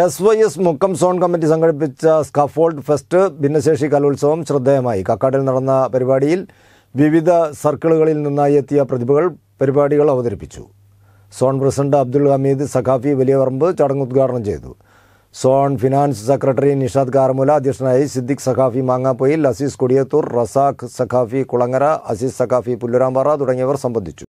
S Y S Mukkam zone committee സംഘടിപ്പിച്ച scaffold fest ഭിന്നശേഷി കലോത്സവം ശ്രദ്ധേയമായി കക്കാടിൽ നടന്ന പരിപാടിയിൽ വിവിധ സർക്കിളുകളിൽ നിന്നായി എത്തിയ പ്രതിഭകൾ പരിപാടികൾ അവതരിപ്പിച്ചു സോൺ പ്രസിഡന്റ് അബ്ദുൽ ഹമീദ് സഖാഫി വലിയവറമ്പ് ചടങ്ങ് ഉദ്ഘാടനം ചെയ്തു zone finance secretary Nishad Karmula അധ്യക്ഷനായി സിദ്ദിഖ് സഖാഫി മാങ്ങാപ്പൊയിൽ അസീസ് കൊടിയത്തൂർ റസാഖ് സഖാഫി കുളങ്ങര അസീസ് സഖാഫി പുല്ലുരാമ്പാറ തുടങ്ങിയവർ സംബന്ധിച്ചു